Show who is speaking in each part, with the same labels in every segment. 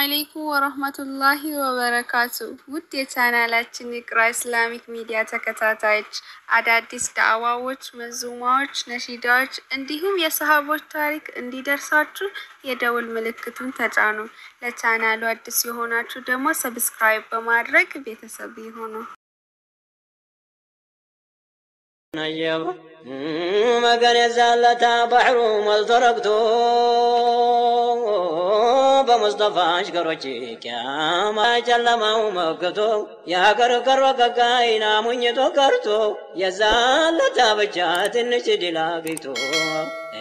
Speaker 1: አለይኩም ወረህመቱላሂ ወበረካቱ።
Speaker 2: ውድ የቻናላችን የቅራ ኢስላሚክ ሚዲያ ተከታታዮች አዳዲስ ዳዕዋዎች፣ መዙማዎች፣ ነሺዳዎች እንዲሁም የሰሃቦች ታሪክ እንዲደርሳችሁ የደውል ምልክቱን ተጫኑ። ለቻናሉ አዲስ የሆናችሁ ደግሞ ሰብስክራይብ በማድረግ ቤተሰብ ይሁኑ። መገን የዛለታ ባሕሩ ሞልቶ ረግቶ በሙስጠፋ አሽከሮች የሀገር ቀሮ ከቃይና ሙኝቶ ቀርቶ የዛለታ ብቻ ትንሽ ድል አግኝቶ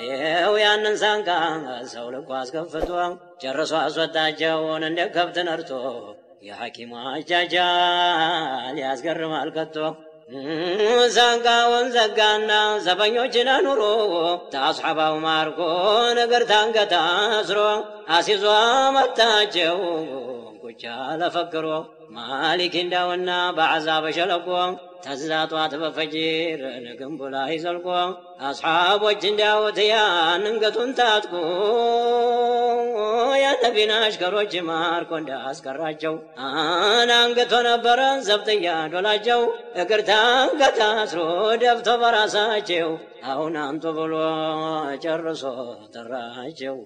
Speaker 2: ይኸው ያንን ሳንቃ ሰው ልኮ አስከፍቶ ጨርሶ አስወጣቸውን እንደ ከብት ነርቶ የሐኪሙ አጃጃል ያስገርማል ከቶ ዘንጋውን ዘጋና ዘበኞችን አኑሮ ታስሐባው ማርኮ ነገር ታንገታ አስሮ አሲዞ መታቸው ጉቻ ለፈክሮ ማሊክ እንዳውና በዓዛ በሸለቆ ተዝላጧ ትበፈጅር ንግንቡ ላይ ዘልቆ አስሓቦች እንዲያወት ያንንገቱን ታጥቁ የነቢና አሽከሮች ማርኮ እንዳስቀራቸው አናንግቶ ነበረን ዘብጥያ ዶላቸው እግር ታንገት አስሮ ደፍቶ በራሳቸው አሁን አንቱ ብሎ ጨርሶ ጠራቸው።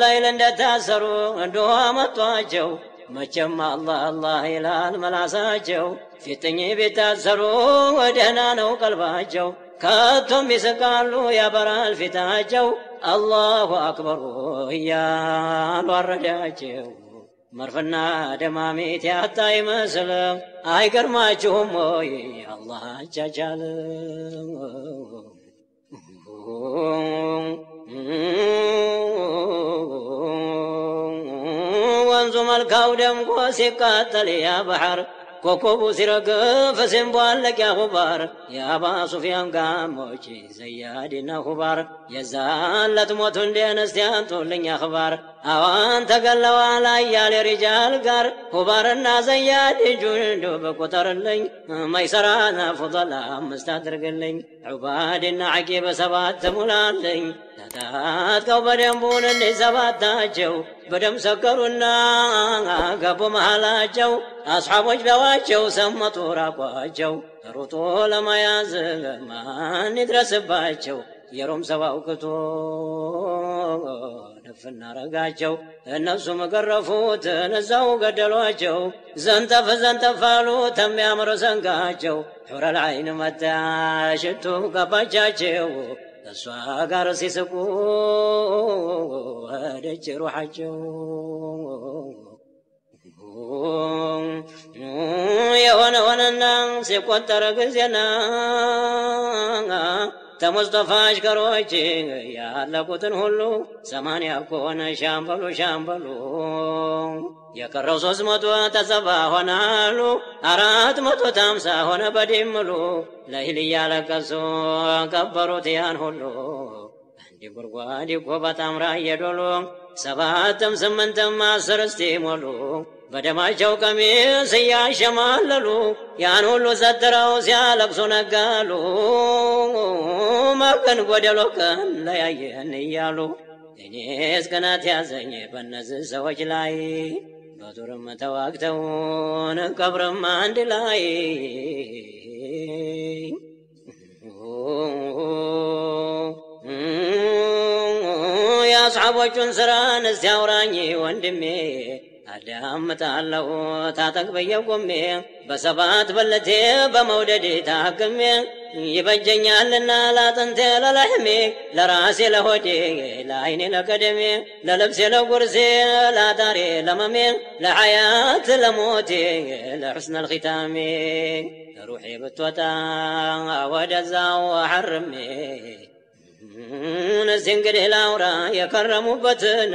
Speaker 2: ላይል እንደታሰሩ እንደዋ መጧቸው መቼም አላህ አላህ ይላል መላሳቸው ፊጥኝ ቢታሰሩ ወደህና ነው ቀልባቸው ከቶም ይስቃሉ ያበራል ፊታቸው አላሁ አክበሩ እያሉ አረዳቸው መርፍና ደማሜት ያጣ ይመስልም አይገርማችሁም ወይ አላህ አቻቻል oh, oh. ወንዙ መልካው ደምቆ ሲቃጠል ያ ባሕር ኮከቡ ሲረግፍ ሲንቧለቅ ያ ሁባር የአባ ሱፊያን ጋሞች ዘያዲና ሁባር የዛለት ሞቱ እንዲነስቲያን ጡልኝ አኽባር አዋን ተገለዋ ላይ ያሌ ሪጃል ጋር ሁባርና ዘያድ ጁንዱ በቁጠርልኝ መይሰራና ፉጠላ አምስት አድርግልኝ ዑባድና ዓቂብ ሰባት ሙላልኝ ተታጥቀው በደንቡን እንዲ ሰባታቸው በደም ሰከሩና ገቡ መሃላቸው አስሓቦች በዋቸው ሰመጡ ራቋቸው ሩጦ ለመያዝ ማን ይድረስባቸው የሮም ሰባ አውቅቶ ድፍና ረጋቸው እነሱም ገረፉትን እዛው ገደሏቸው። ዘንጠፍ ዘንጠፍ አሉ ተሚያምር ሰንጋቸው ሑረል ዓይን መታ ሽቱ ቀባቻቸው እሷ ጋር ሲስቁ ወደች ሩሓቸው የሆነ ሆነና ሲቆጠረ ጊዜና ተሙስጠፋ ከሮች ያለቁትን ሁሉ ሰማንያ ኮነ ሻምበሉ ሻምበሉ የቀረው ሶስት መቶ ተሰባ ሆናሉ አራት መቶ ታምሳ ሆነ በድምሉ ለይል እያለቀሱ ቀበሩት ያን ሁሉ አንድ ጉርጓድ እኮ በጣም ራየ ሰባትም ስምንትም አስር እስቲ ሞሉ በደማቸው ቀሚስ እያሸማለሉ ያን ሁሉ ሰትረው ሲያለቅሱ ነጋሉ። መብቀን ጎደሎ ቀን ለያየን እያሉ እኔስ ቅናት ያዘኝ በነዚህ ሰዎች ላይ በዱርም ተዋግተውን ቀብርም አንድ ላይ የአስሓቦቹን ስራን እስቲ አውራኝ ወንድሜ አዳምጣለሁ ታጠቅ ብዬ ቆሜ በሰባት በለቴ በመውደድ ታክሜ ይበጀኛልና ላጥንቴ ለላህሜ ለራሴ ለሆዴ ለአይኔ ለቀደሜ ለልብሴ ለጉርሴ ላዳሬ ለመሜ ለሐያት ለሞቴ ለሑስነ ልኪታሜ روحي بتوتا ودزا وحرمي እነዚህ እንግዲህ ላውራ የከረሙበትን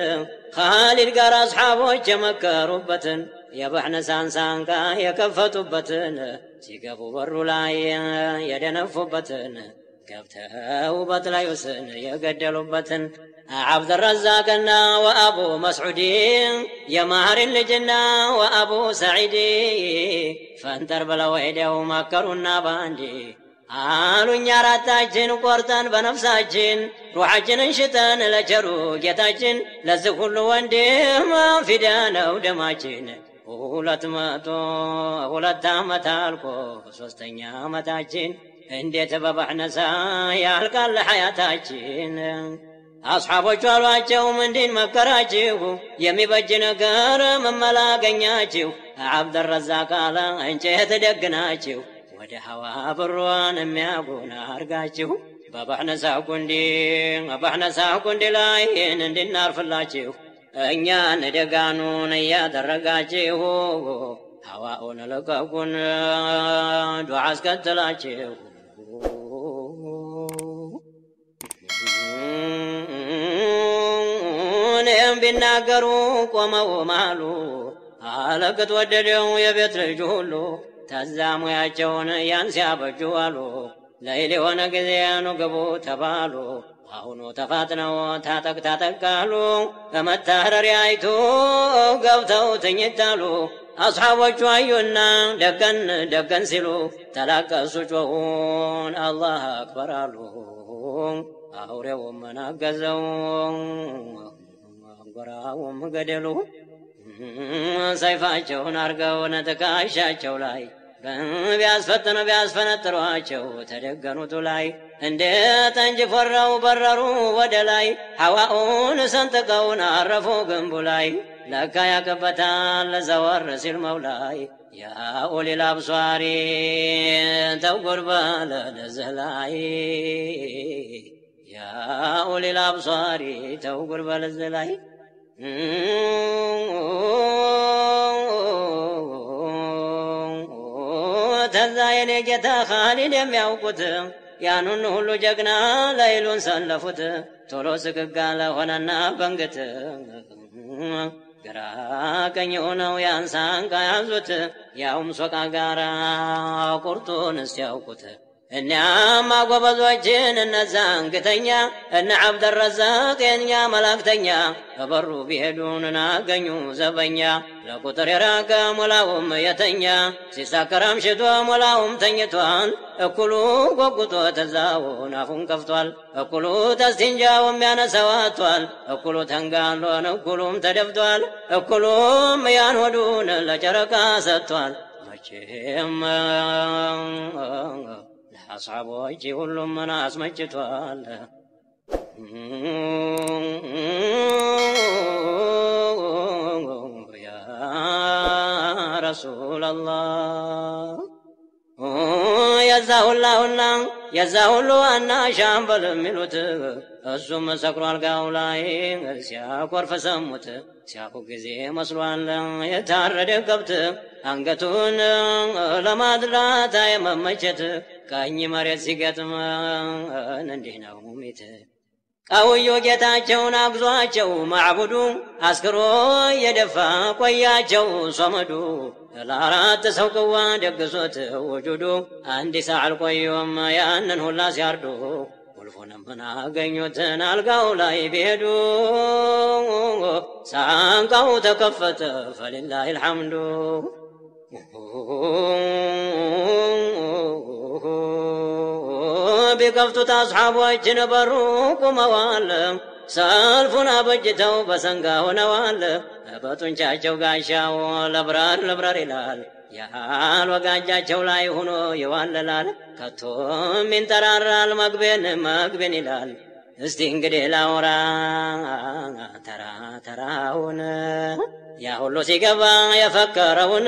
Speaker 2: ከሃሊድ ጋር አስሓቦች የመከሩበትን የባሕነ ሳንሳንቃ የከፈቱበትን ሲገቡ በሩ ላይ የደነፉበትን ገብተው በጥላይ የገደሉበትን عبد الرزاقنا وأبو የማህሪን ልጅና اللجنة وأبو سعيد فانتر بلو مكرونا باندي አሉኛ አራታችን ቆርጠን በነፍሳችን ሩሓችንን ሽጠን ለቸሩ ጌታችን ለዚህ ሁሉ ወንድም ፊዳ ነው ደማችን። ሁለት መቶ ሁለት ዓመት አልቆ ሶስተኛ ዓመታችን እንዴት በባሕነሳ ያልቃል ሐያታችን። አስሓቦቹ አሏቸው ምንድን መከራችሁ? የሚበጅ ነገር መመላገኛችሁ አብደረዛቅ አለ እንጨት ደግናችሁ ደሃዋ ብሯን የሚያጎና አርጋችሁ በባህነሳ ቁንዲ በባህነሳ ቁንዲ ላይ እንድናርፍላችሁ እኛን ደጋኑን እያደረጋችሁ ሀዋኡን ልቀቁን ዱዓ አስከትላችሁ እኔም ቢናገሩ ቆመው ማሉ አለቅት ወደደው የቤት ልጅ ሁሉ ተዛ ሙያቸውን ያን ሲያበጁ አሉ። ለይል የሆነ ጊዜ ያኑ ግቡ ተባሉ። አሁኑ ተፋጥነው ታጠቅ ታጠቃሉ። በመታረሪያይቱ ገብተው ትኝታሉ። አስሓቦቹ አዩና ደገን ደገን ሲሉ ተላቀሱ፣ ጮሁን አላህ አክበር አሉ። አውሬውም መናገዘው አንጎራውም ገደሉ ሰይፋቸውን አርገው ነትከሻቸው ላይ ቢያስፈትኑ ቢያስፈነጥሯቸው ተደገኑቱ ላይ እንደ ጠንጅ ፈረው በረሩ ወደ ላይ ሐዋኡን ሰንጥቀውን አረፉ ግንቡ ላይ ለካ ያቅበታል ለዘወር ሲል መውላይ ያ ኡሊል አብሷሪ ላይ ያ ላይ ተዛ የኔ ጌታ ኻሊል የሚያውቁት ያኑን ሁሉ ጀግና ላይሉን ሰለፉት ቶሎ ስግጋ ለሆነና በንግት ግራ ሆነው ያንሳንቃ ያዙት ያውም ሶቃ ጋራ ቁርጡን እስቲያውቁት እኒያም አጎበዞችን እነዛ እንግተኛ እነ ዐብደረዛቅ የኛ መላእክተኛ በበሩ ቢሄዱን ናገኙ ዘበኛ ለቁጥር የራቀ ሞላውም የተኛ ሲሳከራም ሽቶ ሞላውም ተኝቷል። እኩሉ ጓጉጦ ተዛውን አፉን ከፍቷል። እኩሉ ተስቲንጃውም ያነሰዋቷል። እኩሉ ተንጋሎን እኩሉም ተደፍቷል። እኩሉም ያን ሆዱን ለጨረቃ ሰጥቷል። መቼም ሀሳቦች ሁሉም ምን አስመችቷል። ያ ረሱላላህ የዛ ሁላ ሁላ የዛ ሁሉ ዋና ሻምበል የሚሉት እሱም አልጋው ላይ ሲያኮርፍ ሰሙት። ሲያኩ ጊዜ መስሏል የታረደ ከብት አንገቱን ለማድላት የመመቸት ቀኝ መሬት ሲገጥመን እንዲህ ነው ሙሚት ቀውዮ ጌታቸውን አግዟቸው ማዕቡዱ አስክሮ የደፋ ቆያቸው ሶመዱ ለአራት ሰው ቅዋ ደግሶት ውጁዱ አንድ ሳዕል ቆዮም ያንን ሁላ ሲያርዱ ቁልፉንም ምን አገኙትን አልጋው ላይ ቢሄዱ ሳንቃው ተከፈተ ፈሊላሂ ልሐምዱ ቢከፍቱት አስሓቦችን በሩ ቁመዋል። ሰልፉን አበጅተው በሰንጋ ሆነዋል። በጡንቻቸው ጋሻው ለብረር ለብረር ይላል። ያህል ወጋጃቸው ላይ ሆኖ ይዋለላል። ከቶም ይንጠራራል መግቤን መግቤን ይላል። እስቲ እንግዲህ ላውራ ተራ ተራውን ያ ሁሉ ሲገባ የፈከረውን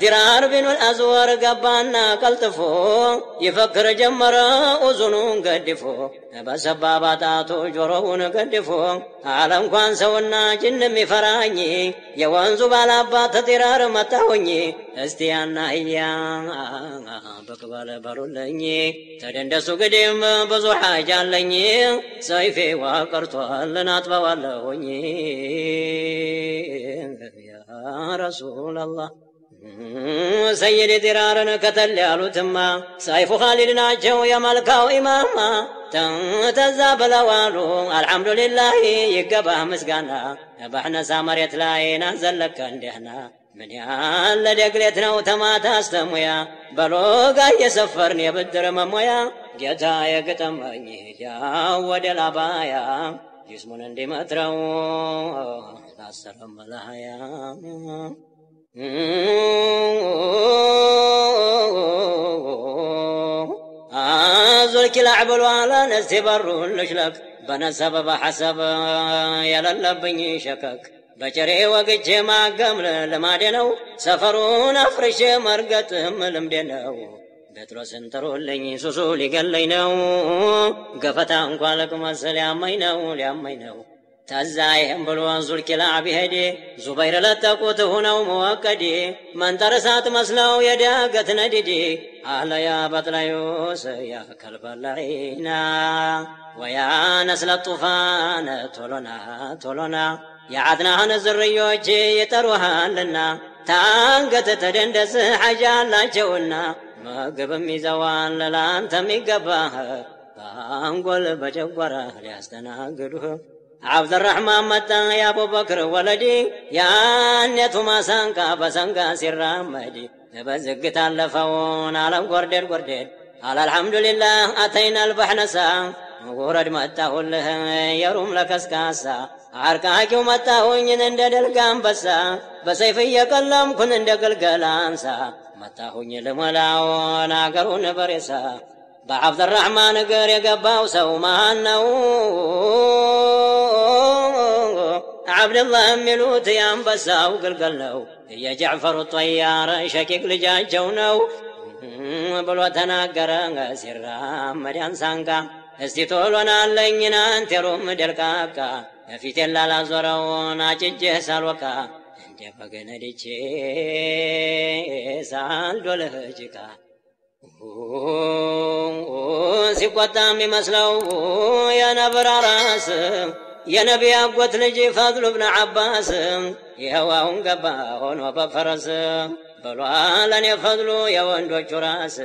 Speaker 2: ዲራር ቢኑል አዝወር ገባና ቀልጥፎ ይፈክር ጀመረ እዙኑን ገድፎ በሰባ ባጣቱ ጆሮውን ገድፎ አለ እንኳን ሰውና ጅን የሚፈራኝ የወንዙ ባላባት ዲራር መጣሁኝ እስቲ ያናህያ ብቅ በል በሉልኝ ተደንደሱ ግዲም ብዙ ሓጃ አለኝ ሰይፌዋ ቀርቷል እናጥበዋለሁኝ ያ ረሱላላህ ሰይድ ዲራርን ከተል ያሉትማ ሳይፉ ኻሊድ ናቸው የመልካው ኢማማ ተንተዛ ብለዋሉ አልሐምዱሊላህ ይገባህ ምስጋና ባሕነሳ መሬት ላይ ናዘለከ እንዲህና ምን ያለ ደግሌት ነው ተማታ አስተሙያ በሎጋ እየሰፈርን የብድር መሞያ ጌታ የገጠመኝ ያው ወደ ላባያ ጅስሙን እንዲመጥረው ታሰረ መላያ አዞልኪ ላዕበሉ አለ ነስቲ በሩ ልሽለክ በነሰበ በሐሰበ የለለብኝ ሸከክ በጨሬ ወግቼ ማገም ልማዴ ነው። ሰፈሩን አፍርሼ መርገጥም ልምዴ ነው። ጴጥሮስን ጥሩልኝ ሱሱ ሊገለኝ ነው፣ ገፈታ እንኳ ለቅመስ ሊያመኝ ነው ሊያመኝ ነው። ተዛ ይህም ብሎ ዙልኪላ ቢሄድ ዙበይር ለጠቁት ሁነው መወቀዴ መንጠር መስለው የዳገት ነድዲ አለያ በጥላዮስ ያ ከልበላይና ወያ ነስለ ጡፋን ቶሎና ቶሎና የዓድናህን ዝርዮች ይጠሩሃልና ታንገት ተደንደስ ሐጃ አላቸውና ምግብ ይዘዋል ለላንተ ይገባሃል። በአንጎል በጨጓራ ሊያስተናግዱ አብደራሕማን መጣ የአቡበክር ወለዲ ያኔቱ ማሳንቃ በሰንጋ ሲራመድ በዝግታ አለፈውን አለም ጎርዴድ ጎርዴድ አለ አልሐምዱሊላህ አተይና አልባሕነሳ ውረድ መጣሁልህ የሩም ለከስካሳ አርቃቂው መጣሁኝን እንደ ደልጋ አንበሳ በሰይፍ እየቀለምኩን እንደ ግልገል አንሳ መጣሁኝ ልሞላውን አገሩን በሬሳ በዓብድራሕማን እግር የገባው ሰው ማን ነው? አብድላህ የሚሉት የአንበሳው ግልገል ነው። የጃዕፈሩ ጠያር ሸቂቅ ልጃቸው ነው ብሎ ተናገረ። ሲራመድ አንሳንቃ እስቲ ቶሎናለኝናንቴሩም ደልቃቃ ፊቴን ላላዞረውን አጭጄ ሳልወቃ ጤፈገነድቼ ሳልዶ ለጭቃ ሲቆጣም ይመስለው የነብር ራስ የነቢያ አጎት ልጅ ፈድሉ ብነ አባስ ይኸዋውን ገባ ሆኖ በፈረስ ብሏለን የፈድሉ የወንዶቹ ራስ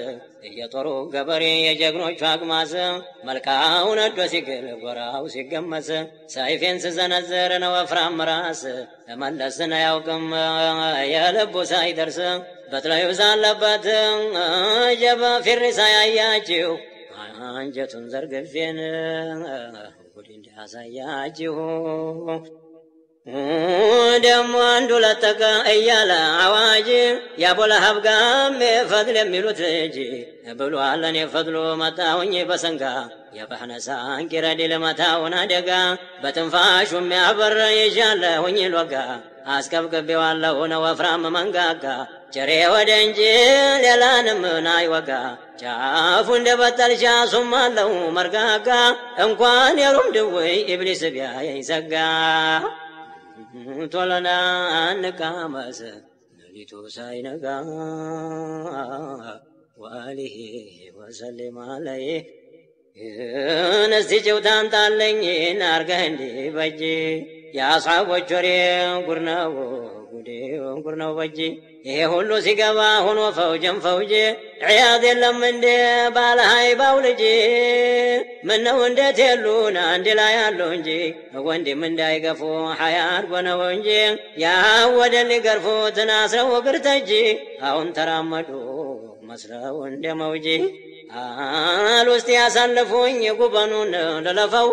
Speaker 2: የጦሩ ገበሬ የጀግኖቹ አግማስ መልካውን ነዶ ሲግል ጎራው ሲገመስ ሰይፌን ስዘነዝር ነው ወፍራም ራስ ለመለስን አያውቅም የልቡ ሳይደርስ በትለዩ ዛለበት ጀባ ፊሪሳ ያያችሁ አንጀቱን ዘርግፌን ጉድ እንዲያሳያችሁ ደግሞ አንዱ ለጠቀ እያለ አዋጅ ያቦላ ሀብጋም ፈድል የሚሉት ልጅ ብሎ አለን የፈድሎ መጣሁኝ በሰንጋ የባህነሳ አንቂረድ ልመታውን አደጋ በትንፋሹ የሚያበር ይዣለሁኝ ልወጋ አስቀብቅቤዋለሁ ነው ወፍራም መንጋጋ ጭሬ ወደ እንጂ ሌላንም አይወጋ ጫፉ እንደ በጠል ሻሱም አለው መርጋጋ እንኳን የሩም ድውይ ኢብሊስ ቢያየኝ ዘጋ ቶሎና አንቃመስ ሌሊቱ ሳይነጋ ወአሊሂ ወሰሊም አለይ እስቲ ጭውታን ጣለኝ ናርገህ እንዲህ በጅ የአሳቦች ወሬ ጉርነው ጉዴ ጉርነው በጅ ይሄ ሁሉ ሲገባ ሆኖ ፈውጅም ፈውጅ ዕያዝ የለም እንዴ ባለ ሀይባው ልጅ ምነው እንዴት የሉን አንድ ላይ አሉ እንጂ ወንድም እንዳይገፉ ሀያ አድጎነው እንጂ ያ ወደ ሊገርፉ ትናስረው እግር ተጂ አሁን ተራመዱ መስለው እንደ መውጂ አል ውስጥ ያሳልፉኝ ጉበኑን ልለፈው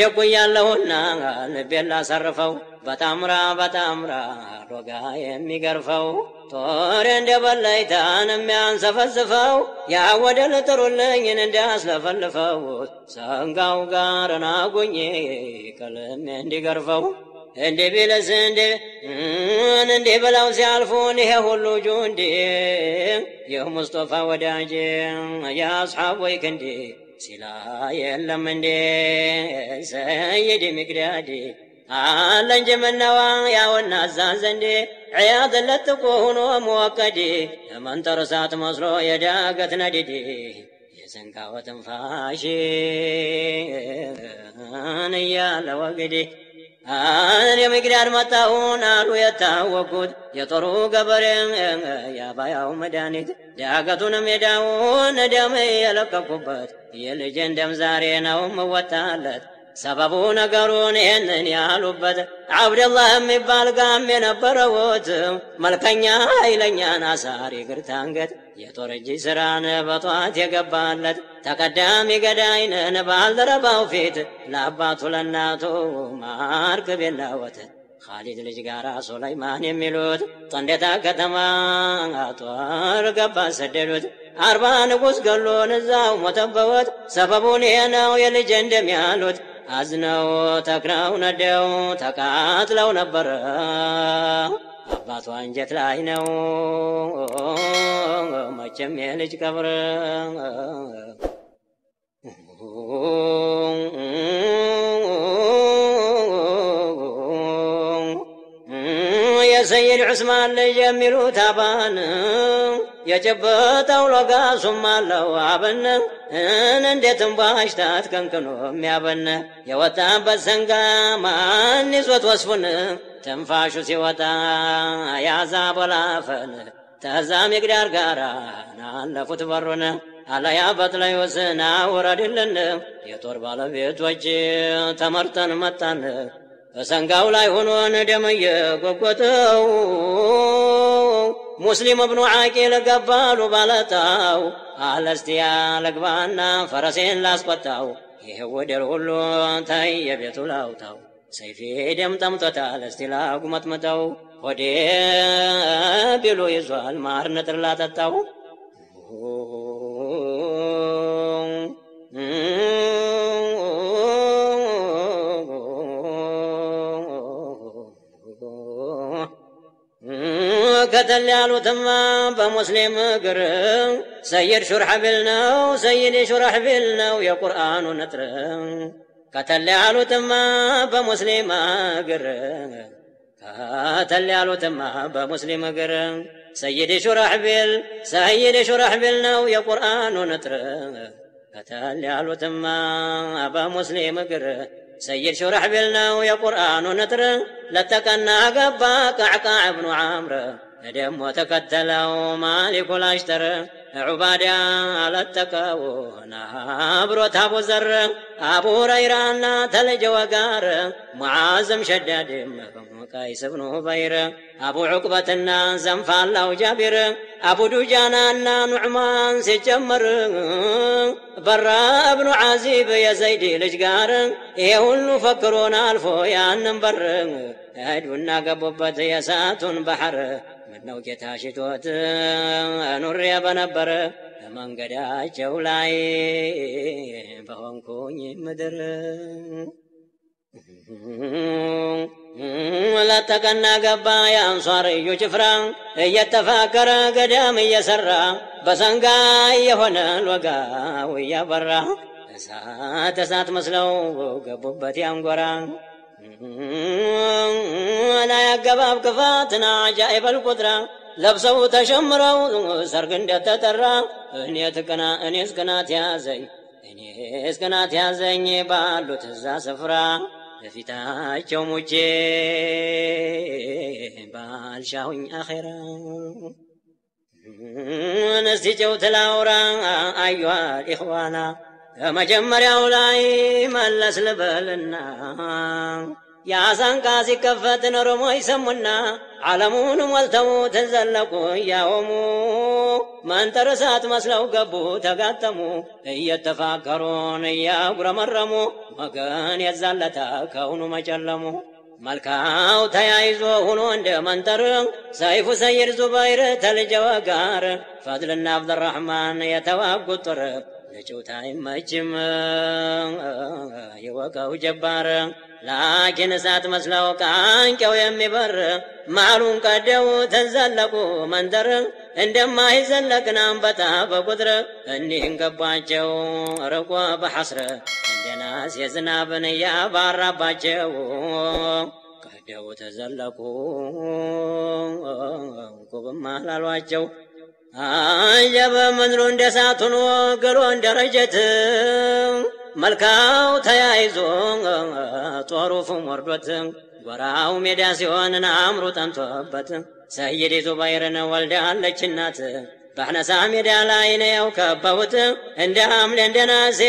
Speaker 2: ቸኩያለሁና ልቤን ላሳርፈው በጣምራ በጣምራ ዶጋ የሚገርፈው ጦር እንደ በላይታን የሚያንሰፈስፈው ያወደ ልጥሩልኝን እንዲያስለፈልፈው ሰንጋው ጋር ናጉኝ ቀልም እንዲገርፈው እንዲህ ቢልስ እንዲህ እንዲህ ብለው ሲያልፉን ይሄ ሁሉ ጁንዲ ይህ ሙስጦፋ ወዳጅ የአስሓቦይ ክንዲ ሲላ የለም እንዴ ሰይድ ሚቅዳዲ ለንጀመነዋ ያወና አዛን ዘንዴ ዕያድ ለትኩኑ መወከዴ የመንጠር እሳት መስሎ የዳገት ነዲዴ የሰንጋ ወትንፋሽን እያለ ወግዴ አን የምግዳድ መጣሁን አሉ የታወቁት የጦሩ ገበሬ የአባያው መድኃኒት ዳገቱን ሜዳውን ደም የለቀኩበት የልጅን ደም ዛሬ ነው ምወታለት ሰበቡ ነገሩን ይህንን ያሉበት አብደላህ የሚባል ጋም የነበረውት መልከኛ ኃይለኛ ናሳር እግርት አንገት የጦር እጅ ስራን በጧት የገባለት ተቀዳሚ ገዳይንን ባልደረባው ፊት ለአባቱ ለእናቱ ማር ቅቤና ወተት ካሊድ ልጅ ጋራ ሱለይማን የሚሉት ጠንዴታ ከተማ ጦር ገባ ሰደዱት። አርባ ንጉሥ ገሎን እዛው ሞተበወት። ሰበቡን ይሄ ነው የልጅ እንደሚያሉት አዝነው ተክነው ነደው ተቃጥለው ነበረ አባቷ አንጀት ላይ ነው መቼም የልጅ ቀብር የሰይድ ዑስማን ልጅ የሚሉት አባን የጨበጠው ለጋሱም አለው አብን እንዴትም ባሽታት ከንክኖ የሚያበን የወጣበት ዘንጋ ማን ይዞት ወስፉን ትንፋሹ ሲወጣ ያዛ በላፈን ተዛ የግዳር ጋራ ናለፉት በሩን አለያ በትላይ ወስና ውረድልን የጦር ባለቤቶች ተመርጠን መጣን በሰንጋው ላይ ሆኖ ነደመ የጎጎተው ሙስሊም እብኑ ዓቂል ገባሉ ባለጣው አለስቲያ ለግባና ፈረሴን ላስቆጣው ይህ ወደር ሁሉ ታይ የቤቱ ላውታው ሰይፌ ደም ጠምቶታል እስቲ ላጉመጥምጠው ሆዴ ቢሉ ይዟል ማር ንጥር ላጠጣው ገደል ያሉትማ በሙስሊም እግር ሰይድ ሹርሐቢል ነው ሰይድ ሹርሐቢል ነው የቁርአኑ ንጥር ከተል ያሉትማ በሙስሊም እግር ከተል ያሉትማ በሙስሊም እግር ሰይድ ሹርሐቢል ሰይድ ሹርሐቢል ነው የቁርአኑ ንጥር ከተል ያሉትማ በሙስሊም እግር سيد شرح بلنا ويا قرآن ونتر لتكنا قبا قعقع ابن عامر ደግሞ ተከተለው ማሊኩ ላሽተር ዑባዳ አለጠቀው ናብሮት አቡ ዘር አቡ ሁረይራና ተልጀወ ጋር ሙዓዝም ሸዳድም ብኑ ሁበይር አቡ ዑቅበትና ዘንፋላው ጃቢር አቡ ዱጃናና ኑዕማን ሲጀመር በራ እብኑ ዓዚብ የዘይድ ልጅ ጋር ይሄ ሁሉ ፈክሮን አልፎ ያንን በር ሄዱና ገቡበት የእሳቱን ባህር ነው ጌታ ሽቶት ኑሬ በነበረ በመንገዳቸው ላይ በሆንኩኝ ምድር ለጠቀና ገባ የአንሷር እዩ ጭፍራ እየተፋከረ ገዳም እየሰራ በሰንጋ የሆነ ወጋው እያበራ እሳት እሳት መስለው ገቡበት ያንጎራ ላይ አገባብ ክፋትና አጃኢበል ቁጥራ ለብሰው ተሸምረው ሰርግ እንደተጠራ እኔ ትቅና እኔ ስቅናት ያዘኝ እኔ ስቅናት ያዘኝ ባሉት እዛ ስፍራ ለፊታቸው ሙቼ ባልሻሁኝ አኼራ እስቲ ጭውት ላውራ አዩዋል ኢኽዋና በመጀመሪያው ላይ መለስ ልበልና የአሳንቃ ሲከፈትን ኦሮሞ ይሰሙና ዓለሙን ሞልተው ትዘለቁ እያወሙ መንጠር መስለው ገቡ ተጋጠሙ እየተፋከሩን እያጉረመረሙ ወገን የዛለታ ከውኑ መጨለሙ መልካው ተያይዞ ሁኖ እንደ መንጠር ሰይፉ ሰይድ ዙበይር ተልጀወ ጋር ፈድልና አብደራህማን የተዋጉት ጦር ለጨውታ አይመችም ይወቀው ጀባር ላኪን እሳት መስለው ቃንቄው የሚበር ማሉን ቀደው ተዘለቁ መንደር እንደማይዘለቅናም በታ በቁጥር እኒህን ገባቸው ርቆ በሐስረ እንደናስ የዝናብን እያባራባቸው ቀደው ተዘለቁ ጉብም አላሏቸው አጀበ ምድሩ እንደ እሳት ሆኖ ገሎ እንደ ረጀት መልካው ተያይዞ ጦሩ ፉም ወርዶት ጎራው ሜዳ ሲሆን አእምሮ ጠንቶበት ሰይዲቱ ባይረነ ወልዳለች እናት በአነሳ ሜዳ ላይ ነው ከበሁት እንደ ሐምሌ እንደ ነሐሴ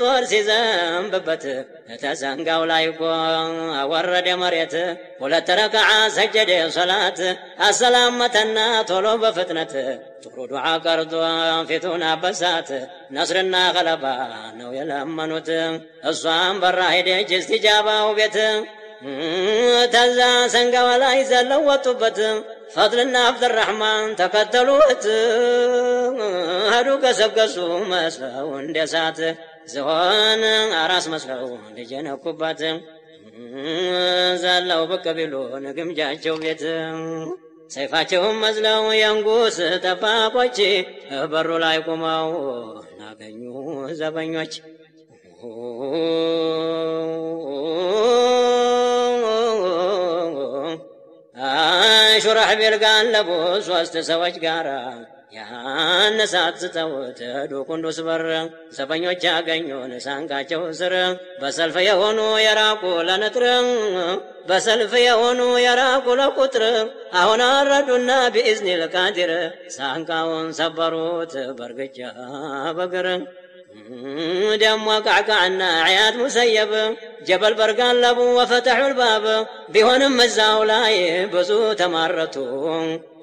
Speaker 2: ጦር ሲዘንብበት ተዘንጋው ላይ እኮ አወረደ መሬት ሁለት ረከዓ ሰጀደ ሶላት አሰላመተና ቶሎ በፍጥነት ጥሩ ዱዓ ቀርቶ ፊቱን አበሳት ነስርና ገለባ ነው የለመኑት እሷም በራ ሄደች እስቲጃባው ቤት ተዛ ሰንጋዋ ላይ ዘለው ወጡበት ፈጥልና አብድራህማን ተከተሉት ሄዱ ገሰብገሱ መስለው እንደ ሳት ዝሆን አራስ መስለው ልጀነኩባት ዘለው ብቅ ቢሉ ግምጃቸው ቤት ሰይፋቸውን መዝለው የንጉስ ጠባቆች በሩ ላይ ቆመው ናገኙ ዘበኞች ሹራህቤል ጋር ለቦት ሶስት ሰዎች ጋር ያነሳት ስተውት ዱቁንዱስ በር ሰፈኞች ያገኙን ሳንቃቸው ስር በሰልፍ የሆኑ የራቁ ለንጥር በሰልፍ የሆኑ የራቁ ለቁጥር አሁን አረዱና ቢኢዝኒ ልቃዲር ሳንቃውን ሰበሩት በርግጫ በግር ደሞ ቃዕቃዕና አያት ሙሰየብ ጀበል በርጋለቡ ወፈተሑ ልባብ ቢሆንም እዛው ላይ ብዙ ተማረቱ።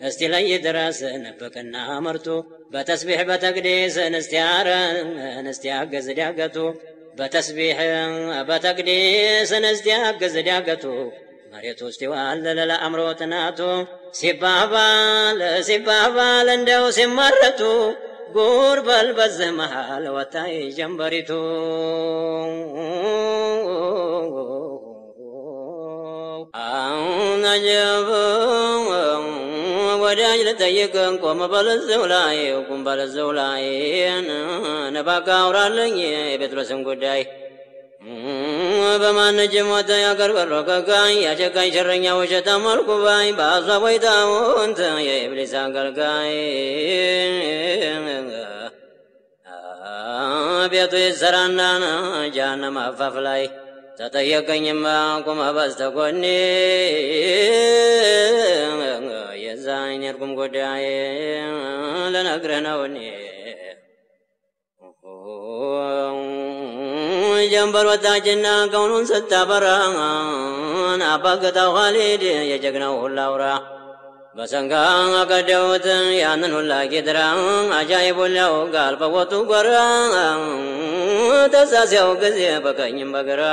Speaker 2: እስቲ ለይ ድረስ ንፍቅና መርቱ በተስቢሕ በተቅዲስ እንስቲያረን እስቲያገዝ ዳገቱ በተስቢሕ በተቅዲስ እንስቲያገዝ ዳገቱ መሬት ውስጥ ይዋለለ ለአእምሮ ሲባባል ሲባባል እንደው ሲማረቱ ጎር በዘ መሃል ወታይ ጀንበሪቱ አሁን አጀብ ወዳጅ ልጠይቅን ቆመ በለዘው ላይ ቁም በለዘው ላይ ነባጋ አውራለኝ የጴጥሮስን ጉዳይ በማን እጅ ሞተ ያገር በሮ ከጋኝ ያሸጋኝ ሸረኛ ውሸታ መልኩ ባይ በአሷ ወይታውንት የኢብሊስ አገልጋይ ቤቱ ይሰራና ጃሃንም አፋፍ ላይ ተጠየቀኝማ ቁመ በስተጎኔ የዛኝ የርጉም ጉዳይ ልነግርህ ጀንበር ወጣችና ከውኑን ስታበራ አባ ኻሊድ የጀግናው ሁላ አውራ በሰንጋ አቀደውት ያንን ሁላ ጌድራ አጃይቦላው ጋል በወጡ ጎራ ተሳሲያው ጊዜ በቀኝም በግራ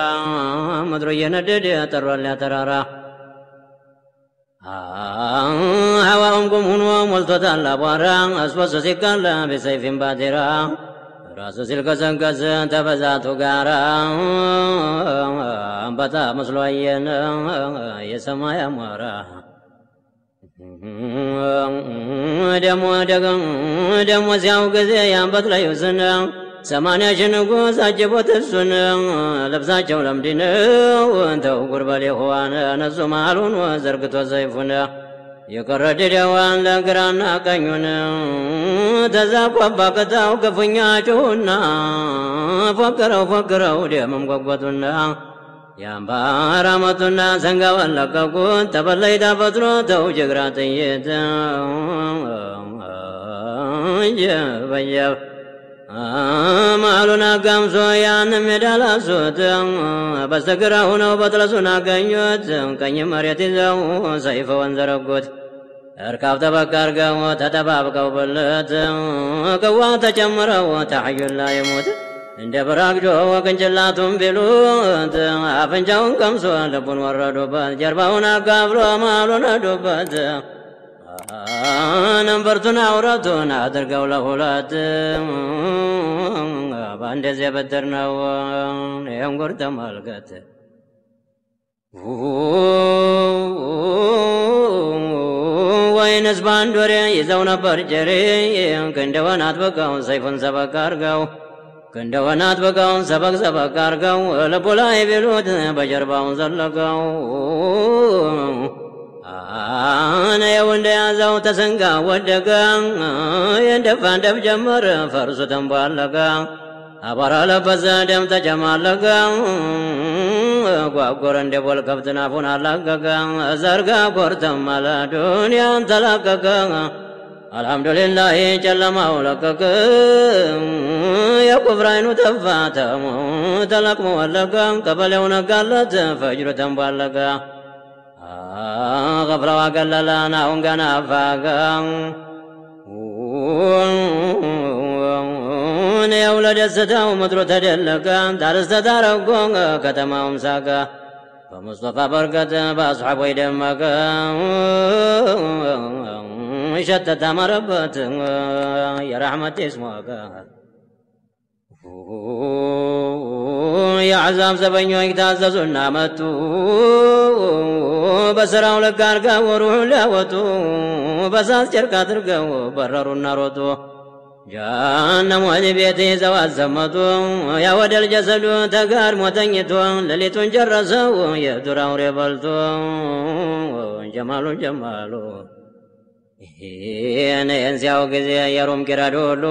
Speaker 2: ምድሮ እየነደደ ጠሯል ተራራ ሀዋውም ጉም ሁኖ ሞልቶታል አቧራ አስበሶ ሲቃላ በሰይፊም ባቴራ ራስ ሲል ቀዘንቀዝ ተበዛቱ ጋራ አንበጣ መስሎ የሰማይ አማራ ደሞ ደሞ ሲያው ጊዜ ላይ ውስን ሰማንያ ሺህ ንጉሥ አጅቦት እሱን ልብሳቸው ነሱ መሃሉን ዘርግቶ ሰይፉን የቀረድደዋን ለግራና ቀኙን ተዛቆባ ቅጣው ክፉኛ ጩሁና ፎክረው ፎክረው ደምም ጓጓቱና የአምባር አመቱና ሰንጋዋን ለቀቁት ተበላይ ተፈጥሮ ተው ጅግራ ጥይት በየብ ማሉን አጋምሶ ሜዳ የዳላሱት በስተግራ ሁነው በጥለሱን አገኙት ቀኝ መሬት ይዘው ሰይፈ ወንዘረጉት። እርካብ ተበካ አርገው ተጠባብቀው በለት ቅዋ ተጨምረው ታሕዩላ የሞት እንደ ብራግዶ ቅንጭላቱን ቢሉት አፍንጫውን ቀምሶ ልቡን ወረዱበት ጀርባውን አጋብሎ ማሉን ነዱበት ነንበርቱን አውረቱን አድርገው ለሁለት በአንድ ዜ ብድር ነው ይህን ጉር ተመልከት። ወይንስ በአንድ ወሬ ይዘው ነበር ጀሬ ክንደወን አጥብቀውን ሰይፉን ሰበቅ አርገው ክንደወን አጥብቀውን ሰበቅ ሰበቅ አርገው ልቡ ላይ ቢሉት በጀርባውን ዘለቀው አነየው እንደያዘው ተሰንጋ ወደቀ የእንደፋ እንደፍ ጀመረ ፈርሶ ተንቧለቀ አቧራ ለበሰ ደም ተጨማለቀ ጓጎረ እንደ ቦል ከብት ናፉን ዘርጋ ኮርተመለ ዱንያን ተላቀቀ አልሐምዱሊላህ ጨለማው ለቀቀ የኩፍር አይኑ ተፋ ተሙ ተለቅሞ ወለቀ ቀበሌው ነጋለት ፈጅሩ ተንባለቀ ገፍረዋ ገለላን አሁን ገና من يولد السدا ومدرو تدلقا دار السدار وقونغا كتما ومساقا فمصطفى بركة بأصحاب يدمك شتت مربت يا رحمتي اسمك يا عزام ታዘዙና መጡ በሥራው ልክ አድርገው ሩህ ለወጡ በሳት ጨርቅ አድርገው በረሩና ሮጡ ጀሃነም ወደ ቤት ይዘው አዘመቱ ያወደል ጀሰዱ ተጋድሞ ተኝቶ ሌሊቱን ጨረሰው የዱር አውሬ በልቶ ጀማሉ ጀማሉ እኔን ሲያው ጊዜ የሮም ኪራዶሉ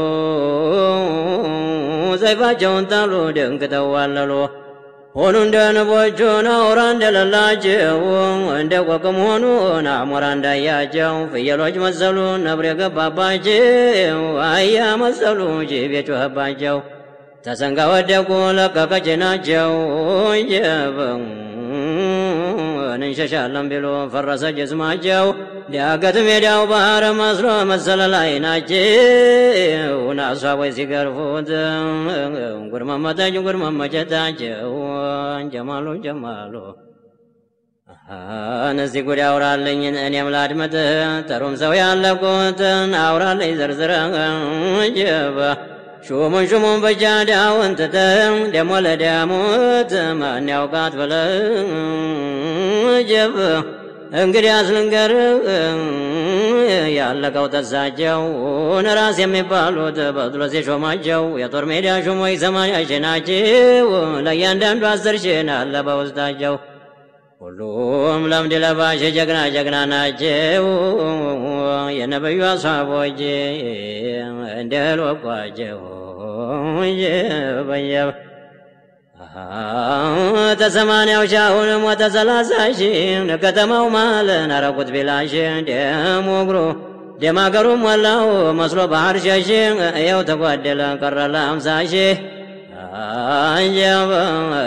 Speaker 2: ሰይፋቸውን ጣሉ ድንቅ ተዋለሉ ሆኑ እንደ ንቦቹ ነውረ እንደሌላቸው እንደ ቆቅም ሆኑ አሞራ እንዳያቸው ፍየሎች መሰሉ ነብር የገባባቸው አህያ መሰሉ ጅብ የጮኸባቸው ተሰንጋ ወደቁ ለቀቀች ናቸው እንሸሻለን ብሎ ፈረሰ ጅስማቸው ዳገት ሜዳው ባህር መስሎ መሰለ ላይ ናቸው ናሷ ወይ ሲገርፉት ጉድመመጠጅ ጉርመመጨታቸው ጀማሉ ጀማሉ እነዚ ጉድ አውራለኝ እኔም ላድመጥ ተሩም ሰው ያለቁትን አውራለኝ ዝርዝረ ጀባ ሹሙን ሹሙን በጃዳውን ትተም ደሞ ለዳሞት ማን ያውቃት በለ ጀብ እንግዲህ አስልንገር ያለቀው ተሳጀው ነራስ የሚባሉት በጥሎስ የሾማቸው የጦር ሜዳ ሹሞች ሰማንያ ሺህ ናቸው። ለእያንዳንዱ አስር ሺህ አለ በውስጣቸው። ሁሉም ለምድ ለባሽ ጀግና ጀግና ናቸው የነበዩ አሳቦች እንደል ወጓጀው በየብ ተሰማንያው ሻሁን ሞተ ሰላሳ ሺ ከተማው ማለን አረቁት ቢላሽ ደም ወግሮ ደም አገሩ ሞላው መስሎ ባህር ሸሽ ያው ተጓደለ ቀረ አምሳ ሺህ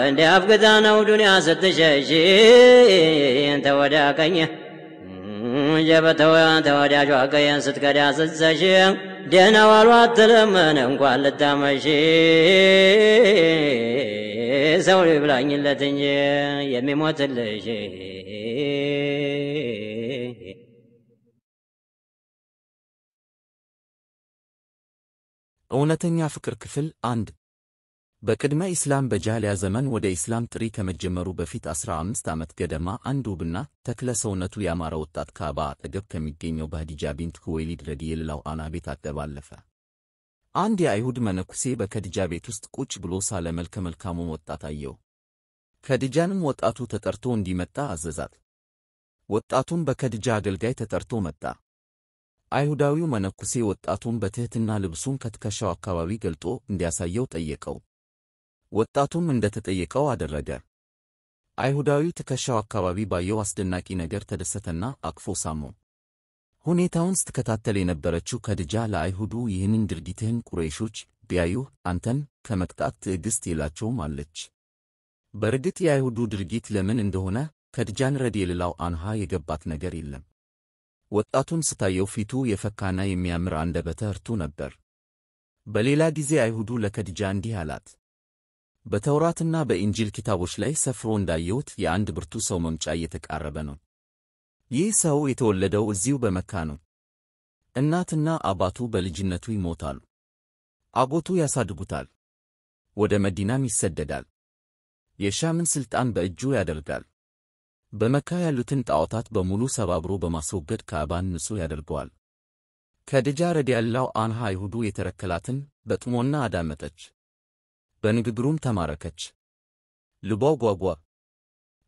Speaker 2: እንዲያፍግታ ነው ዱንያ ስትሸሽ ተወዳ ቀኝ ተወዳጇ ቀየን ስትቀዳ ስትሰሽ ደህና ዋሉ አትለመን እንኳን ልታመሽ ሰው ይብላኝለት እንጂ የሚሞትልሽ
Speaker 1: እውነተኛ ፍቅር ክፍል አንድ በቅድመ ኢስላም በጃሊያ ዘመን ወደ ኢስላም ጥሪ ከመጀመሩ በፊት 15 ዓመት ገደማ አንድ ውብና ተክለ ሰውነቱ ያማረ ወጣት ካዕባ አጠገብ ከሚገኘው በኸዲጃ ቢንት ኩወይሊድ ረዲየላሁ ዐንሃ ቤት አጠገብ አለፈ። አንድ የአይሁድ መነኩሴ በከዲጃ ቤት ውስጥ ቁጭ ብሎ ሳለ መልከ መልካሙን ወጣት አየው። ከዲጃንም ወጣቱ ተጠርቶ እንዲመጣ አዘዛት። ወጣቱም በከዲጃ አገልጋይ ተጠርቶ መጣ። አይሁዳዊው መነኩሴ ወጣቱን በትሕትና ልብሱን ከትከሻው አካባቢ ገልጦ እንዲያሳየው ጠየቀው። ወጣቱም እንደተጠየቀው አደረገ። አይሁዳዊ ትከሻው አካባቢ ባየው አስደናቂ ነገር ተደሰተና አቅፎ ሳመው። ሁኔታውን ስትከታተል የነበረችው ከድጃ ለአይሁዱ ይህንን ድርጊትህን ቁረይሾች ቢያዩ አንተን ከመቅጣት ትዕግሥት የላቸውም አለች። በርግጥ የአይሁዱ ድርጊት ለምን እንደሆነ ከድጃን ረድ የሌላው አንሃ የገባት ነገር የለም። ወጣቱን ስታየው ፊቱ የፈካና የሚያምር አንደበተ እርቱ ነበር። በሌላ ጊዜ አይሁዱ ለከድጃ እንዲህ አላት። በተውራትና በኢንጂል ኪታቦች ላይ ሰፍሮ እንዳየሁት የአንድ ብርቱ ሰው መምጫ እየተቃረበ ነው። ይህ ሰው የተወለደው እዚሁ በመካ ነው። እናትና አባቱ በልጅነቱ ይሞታሉ። አጎቱ ያሳድጉታል። ወደ መዲናም ይሰደዳል። የሻምን ሥልጣን በእጁ ያደርጋል። በመካ ያሉትን ጣዖታት በሙሉ ሰባብሮ በማስወገድ ካዕባን ንጹሕ ያደርገዋል። ረድ ያላው አንሃ አይሁዱ የተረከላትን በጥሞና አዳመጠች። በንግግሩም ተማረከች። ልቧ ጓጓ።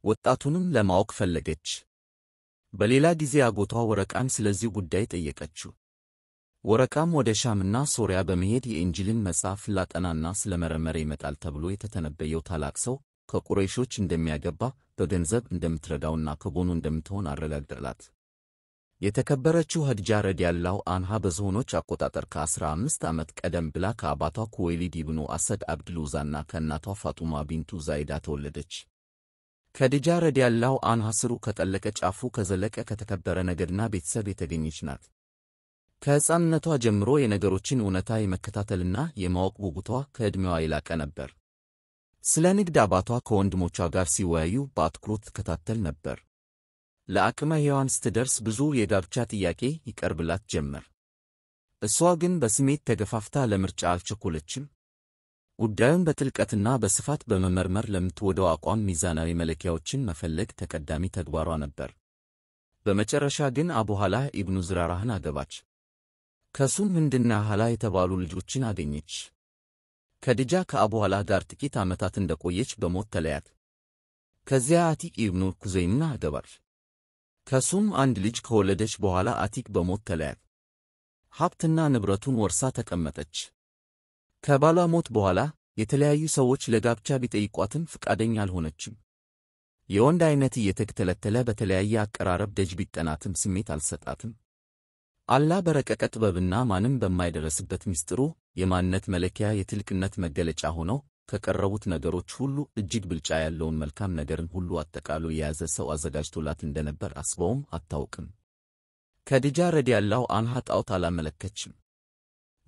Speaker 1: ወጣቱንም ለማወቅ ፈለገች። በሌላ ጊዜ አጎቷ ወረቃን ስለዚህ ጉዳይ ጠየቀችው። ወረቃም ወደ ሻምና ሶሪያ በመሄድ የእንጅልን መጽሐፍ ላጠናና ስለመረመረ ይመጣል ተብሎ የተተነበየው ታላቅ ሰው ከቁረይሾች እንደሚያገባ በገንዘብ እንደምትረዳውና ከጎኑ እንደምትሆን አረጋግጠላት። የተከበረችው ረድ ረዲያላሁ አንሃ በዝሆኖች አቆጣጠር ከ15 ዓመት ቀደም ብላ ከአባቷ ኩዌሊድ ኢብኑ አሰድ አብድልዑዛና ከእናቷ ፋጡማ ቢንቱ ዛይዳ ተወለደች። ረድ ረዲያላሁ አንሃ ስሩ ከጠለቀ ጫፉ ከዘለቀ ከተከበረ ነገድና ቤተሰብ የተገኘች ናት። ከሕፃንነቷ ጀምሮ የነገሮችን እውነታ የመከታተልና የማወቅ ጉጉቷ ከዕድሜዋ የላቀ ነበር። ስለ ንግድ አባቷ ከወንድሞቿ ጋር ሲወያዩ በአትኩሮት ትከታተል ነበር። ለአቅመ ሔዋን ስትደርስ ብዙ የጋብቻ ጥያቄ ይቀርብላት ጀመር። እሷ ግን በስሜት ተገፋፍታ ለምርጫ አልቸኮለችም። ጉዳዩን በጥልቀትና በስፋት በመመርመር ለምትወደው አቋም ሚዛናዊ መለኪያዎችን መፈለግ ተቀዳሚ ተግባሯ ነበር። በመጨረሻ ግን አቡሃላ ኢብኑ ዝራራህን አገባች። ከሱም ህንድና ኋላ የተባሉ ልጆችን አገኘች። ከድጃ ከአቡሃላ ጋር ጥቂት ዓመታት እንደቆየች በሞት ተለያት። ከዚያ አቲቅ ኢብኑ ኩዘይምና አገባች። ከሱም አንድ ልጅ ከወለደች በኋላ አቲክ በሞት ተለያዩ። ሀብትና ንብረቱን ወርሳ ተቀመጠች። ከባሏ ሞት በኋላ የተለያዩ ሰዎች ለጋብቻ ቢጠይቋትም ፍቃደኛ አልሆነችም። የወንድ አይነት እየተተለተለ በተለያየ አቀራረብ ደጅ ቢጠናትም ስሜት አልሰጣትም። አላህ በረቀቀ ጥበብና ማንም በማይደረስበት ምስጢሩ የማንነት መለኪያ የትልቅነት መገለጫ ሆነው ከቀረቡት ነገሮች ሁሉ እጅግ ብልጫ ያለውን መልካም ነገርን ሁሉ አጠቃሎ የያዘ ሰው አዘጋጅቶላት እንደነበር አስበውም አታውቅም። ከድጃ ረድ ያለው አንሃ ጣዖት አላመለከችም።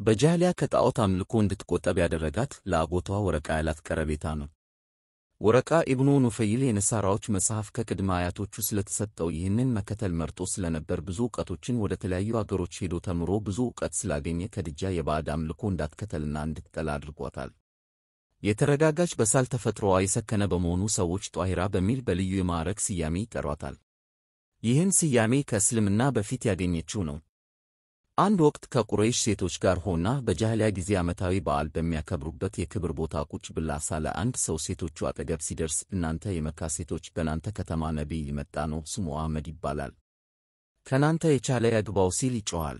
Speaker 1: በጃህሊያ ከጣዖት አምልኮ እንድትቆጠብ ያደረጋት ለአጎቷ ወረቃ ያላት ቀረቤታ ነው። ወረቃ ኢብኑ ኑፈይል የነሳራዎች መጽሐፍ ከቅድመ አያቶቹ ስለተሰጠው ይህንን መከተል መርጦ ስለነበር ብዙ እውቀቶችን ወደ ተለያዩ አገሮች ሄዶ ተምሮ ብዙ እውቀት ስላገኘ ከድጃ የባዕድ አምልኮ እንዳትከተልና እንድትጠላ አድርጓታል። የተረጋጋች በሳል ተፈጥሮዋ የሰከነ በመሆኑ ሰዎች ጧሂራ በሚል በልዩ የማዕረግ ስያሜ ይጠሯታል። ይህን ስያሜ ከእስልምና በፊት ያገኘችው ነው። አንድ ወቅት ከቁረይሽ ሴቶች ጋር ሆና በጃህሊያ ጊዜ ዓመታዊ በዓል በሚያከብሩበት የክብር ቦታ ቁጭ ብላ ሳለ አንድ ሰው ሴቶቹ አጠገብ ሲደርስ እናንተ የመካ ሴቶች በናንተ ከተማ ነቢይ ሊመጣ ነው፣ ስሙ አህመድ ይባላል፣ ከናንተ የቻለ ያግባው ሲል ይጮኋል።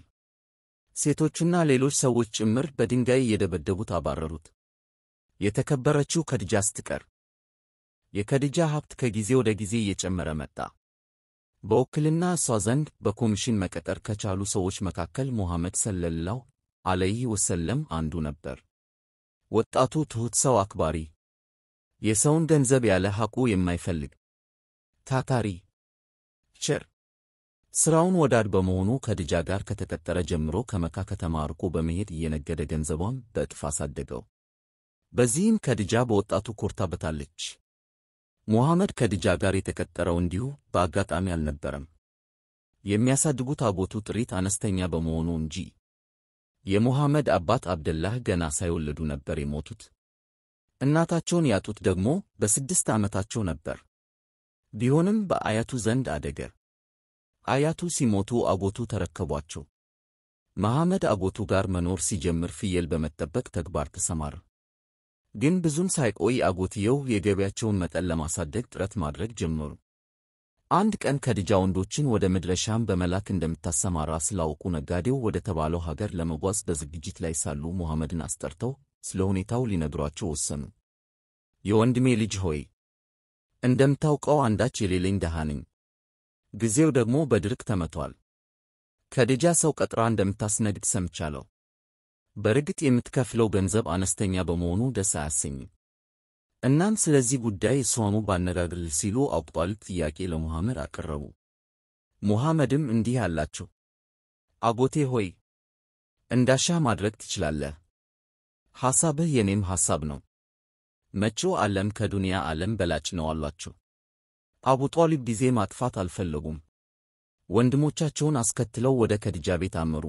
Speaker 1: ሴቶችና ሌሎች ሰዎች ጭምር በድንጋይ እየደበደቡት አባረሩት። የተከበረችው ከድጃ ስትቀር። የከድጃ ሀብት ከጊዜ ወደ ጊዜ እየጨመረ መጣ። በውክልና እሷ ዘንድ በኮሚሽን መቀጠር ከቻሉ ሰዎች መካከል ሙሐመድ ሰለላሁ አለይህ ወሰለም አንዱ ነበር። ወጣቱ ትሑት ሰው፣ አክባሪ፣ የሰውን ገንዘብ ያለ ሐቁ የማይፈልግ ታታሪ፣ ቸር፣ ሥራውን ወዳድ በመሆኑ ከድጃ ጋር ከተቀጠረ ጀምሮ ከመካ ከተማ ርቆ በመሄድ እየነገደ ገንዘቧን በእጥፍ አሳደገው። በዚህም ከድጃ በወጣቱ ኮርታበታለች። ሙሐመድ ከድጃ ጋር የተቀጠረው እንዲሁ በአጋጣሚ አልነበረም። የሚያሳድጉት አጎቱ ጥሪት አነስተኛ በመሆኑ እንጂ የሙሐመድ አባት አብደላህ ገና ሳይወለዱ ነበር የሞቱት። እናታቸውን ያጡት ደግሞ በስድስት ዓመታቸው ነበር። ቢሆንም በአያቱ ዘንድ አደገ። አያቱ ሲሞቱ አጎቱ ተረከቧቸው። መሐመድ አጎቱ ጋር መኖር ሲጀምር ፍየል በመጠበቅ ተግባር ተሰማረ። ግን ብዙም ሳይቆይ አጎትየው የገቢያቸውን መጠን ለማሳደግ ጥረት ማድረግ ጀመሩ። አንድ ቀን ከድጃ ወንዶችን ወደ ምድረሻም በመላክ እንደምታሰማራ ስላውቁ ነጋዴው ወደ ተባለው ሀገር ለመጓዝ በዝግጅት ላይ ሳሉ ሙሐመድን አስጠርተው ስለ ሁኔታው ሊነግሯቸው ወሰኑ። የወንድሜ ልጅ ሆይ እንደምታውቀው አንዳች የሌለኝ ደሃ ነኝ። ጊዜው ደግሞ በድርቅ ተመቷል። ከድጃ ሰው ቀጥራ እንደምታስነግድ ሰምቻለሁ። በእርግጥ የምትከፍለው ገንዘብ አነስተኛ በመሆኑ ደስ አያሰኝም። እናም ስለዚህ ጉዳይ እሷኑ ባነጋግርል ሲሉ አቡጣሊብ ጥያቄ ለሙሐመድ አቀረቡ። ሙሐመድም እንዲህ አላቸው፣ አጎቴ ሆይ እንዳሻህ ማድረግ ትችላለህ። ሐሳብህ የኔም ሐሳብ ነው። መጪው ዓለም ከዱንያ ዓለም በላጭ ነው አሏቸው። ጧሊብ ጊዜ ማጥፋት አልፈለጉም። ወንድሞቻቸውን አስከትለው ወደ ከዲጃ ቤት አመሩ።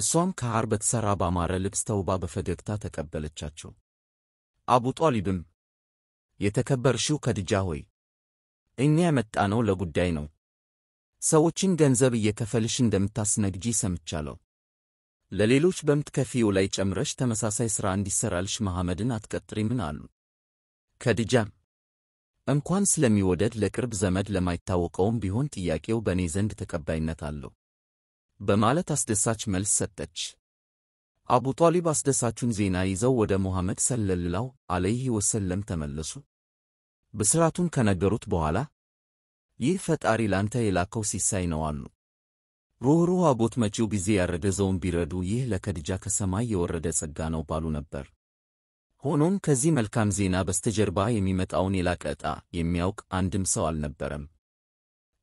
Speaker 1: እሷም ከሐር በተሠራ ባማረ ልብስ ተውባ በፈገግታ ተቀበለቻቸው። አቡ ጧሊብም የተከበርሽው ከድጃ ሆይ እኛ የመጣነው ለጉዳይ ነው። ሰዎችን ገንዘብ እየከፈልሽ እንደምታስነግጂ ሰምቻለሁ። ለሌሎች በምትከፊው ላይ ጨምረሽ ተመሳሳይ ሥራ እንዲሠራልሽ መሐመድን አትቀጥሪምን አሉ። ከድጃም እንኳን ስለሚወደድ ለቅርብ ዘመድ ለማይታወቀውም ቢሆን ጥያቄው በእኔ ዘንድ ተቀባይነት አለው። በማለት አስደሳች መልስ ሰጠች። አቡ ጧሊብ አስደሳቹን ዜና ይዘው ወደ ሙሐመድ ሰለላሁ ዐለይሂ ወሰለም ተመለሱ። ብስራቱን ከነገሩት በኋላ ይህ ፈጣሪ ላንተ የላከው ሲሳይ ነው አሉ። ሩኅሩኅ አቦት መጪው ጊዜ ያረገዘውን ቢረዱ ይህ ለከድጃ ከሰማይ የወረደ ጸጋ ነው ባሉ ነበር። ሆኖም ከዚህ መልካም ዜና በስተጀርባ የሚመጣውን የላቀ ዕጣ የሚያውቅ አንድም ሰው አልነበረም።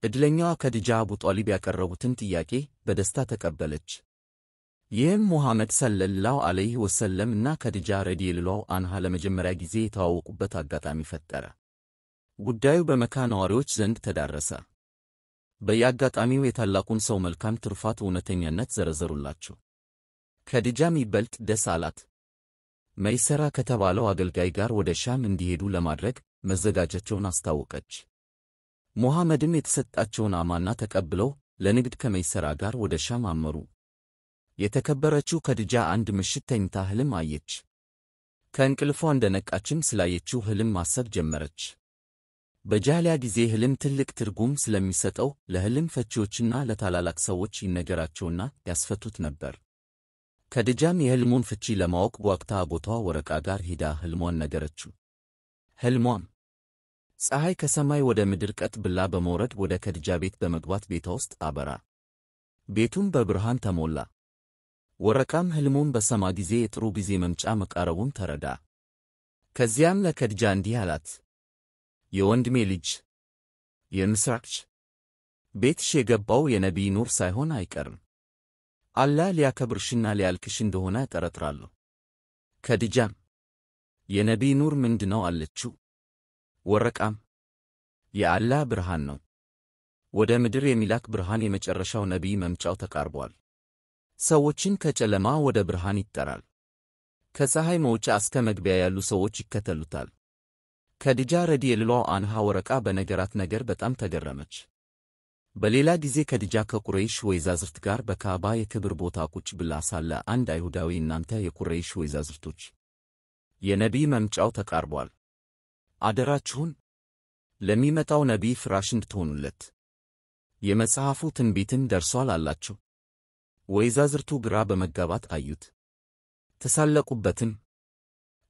Speaker 1: እድለኛዋ ከዲጃ አቡጧሊብ ያቀረቡትን ጥያቄ በደስታ ተቀበለች። ይህም ሙሐመድ ሰለላሁ ዐለይሂ ወሰለም እና ከዲጃ ረዲየላሁ አንሃ ለመጀመሪያ ጊዜ የተዋወቁበት አጋጣሚ ፈጠረ። ጉዳዩ በመካ ነዋሪዎች ዘንድ ተዳረሰ። በየአጋጣሚው የታላቁን ሰው መልካም ትሩፋት እውነተኛነት ዘረዘሩላቸው። ከዲጃ ይበልጥ ደስ አላት። መይሰራ ከተባለው አገልጋይ ጋር ወደ ሻም እንዲሄዱ ለማድረግ መዘጋጀቸውን አስታወቀች። ሙሐመድም የተሰጣቸውን አማና ተቀብለው ለንግድ ከመይሰራ ጋር ወደ ሻም አመሩ። የተከበረችው ከድጃ አንድ ምሽት ተኝታ ህልም አየች። ከእንቅልፏ እንደነቃችም ስላየችው ህልም ማሰብ ጀመረች። በጃሊያ ጊዜ ህልም ትልቅ ትርጉም ስለሚሰጠው ለህልም ፈቺዎችና ለታላላቅ ሰዎች ይነገራቸውና ያስፈቱት ነበር። ከድጃም የህልሙን ፍቺ ለማወቅ ጓግታ አጎቷ ወረቃ ጋር ሂዳ ህልሟን ነገረችው። ህልሟም ፀሐይ ከሰማይ ወደ ምድር ቀጥ ብላ በመውረድ ወደ ከድጃ ቤት በመግባት ቤቷ ውስጥ አበራ። ቤቱም በብርሃን ተሞላ። ወረቃም ሕልሙን በሰማ ጊዜ የጥሩ ጊዜ መምጫ መቃረቡን ተረዳ። ከዚያም ለከድጃ እንዲህ አላት፣ የወንድሜ ልጅ የምስራች ቤትሽ የገባው የነቢይ ኑር ሳይሆን አይቀርም። አላህ ሊያከብርሽና ሊያልክሽ እንደሆነ እጠረጥራለሁ። ከድጃም የነቢይ ኑር ምንድነው? አለችው። ወረቃም የአላህ ብርሃን ነው። ወደ ምድር የሚላክ ብርሃን የመጨረሻው ነቢይ መምጫው ተቃርቧል። ሰዎችን ከጨለማ ወደ ብርሃን ይጠራል። ከፀሐይ መውጫ እስከ መግቢያ ያሉ ሰዎች ይከተሉታል። ከድጃ ረዲ ረዲየላሁ አንሃ ወረቃ በነገራት ነገር በጣም ተገረመች። በሌላ ጊዜ ከድጃ ከቁረይሽ ወይዛዝርት ጋር በካባ የክብር ቦታ ቁጭ ብላ ሳለ አንድ አይሁዳዊ እናንተ የቁረይሽ ወይዛዝርቶች የነቢይ መምጫው ተቃርቧል አደራችሁን ለሚመጣው ነቢይ ፍራሽ እንድትሆኑለት የመጽሐፉ ትንቢትን ደርሷል አላቸው። ወይዛዝርቱ ግራ በመጋባት አዩት፣ ተሳለቁበትም።